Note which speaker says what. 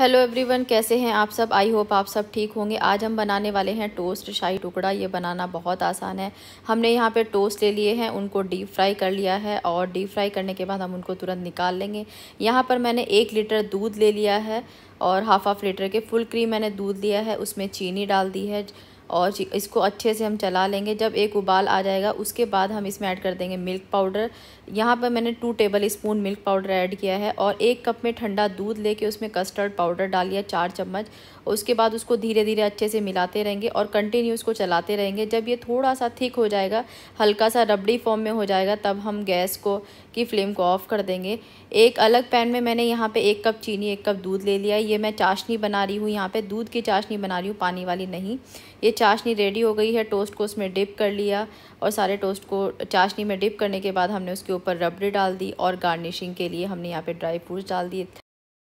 Speaker 1: hello everyone कैसे हैं आप सब आई होप आप सब ठीक होंगे आज हम बनाने वाले हैं टोस्ट शाही टुकड़ा ये बनाना बहुत आसान है हमने यहाँ पे टोस्ट ले लिए हैं उनको डीप फ्राई कर लिया है और डीप फ्राई करने के बाद हम उनको तुरंत निकाल लेंगे यहाँ पर मैंने एक लीटर दूध ले लिया है और हाफ हाफ लीटर के फुल क्रीम मैंने दूध लिया है उसमें चीनी डाल दी है और इसको अच्छे से हम चला लेंगे जब एक उबाल आ जाएगा उसके बाद हम इसमें ऐड कर देंगे मिल्क पाउडर यहाँ पर मैंने two tablespoon milk powder add किया है और एक कप में ठंडा दूध लेके उसमें कस्टर्ड पाउडर डाल लिया चार चम्मच उसके बाद उसको धीरे धीरे अच्छे से मिलाते रहेंगे और कंटिन्यू उसको चलाते रहेंगे जब ये थोड़ा सा थिक हो जाएगा हल्का सा रबड़ी फॉर्म में हो जाएगा तब हम गैस को की फ्लेम को ऑफ़ कर देंगे एक अलग पैन में मैंने यहाँ पर एक कप चीनी एक कप दूध ले लिया ये मैं चाशनी बना रही हूँ यहाँ पर दूध की चाशनी बना रही हूँ पानी वाली नहीं ये चाशनी रेडी हो गई है टोस्ट को उसमें डिप कर लिया और सारे टोस्ट को चाशनी में डिप करने के बाद हमने उसके ऊपर रबड़ी डाल दी और गार्निशिंग के लिए हमने यहाँ पे ड्राई फ्रूट्स डाल दिए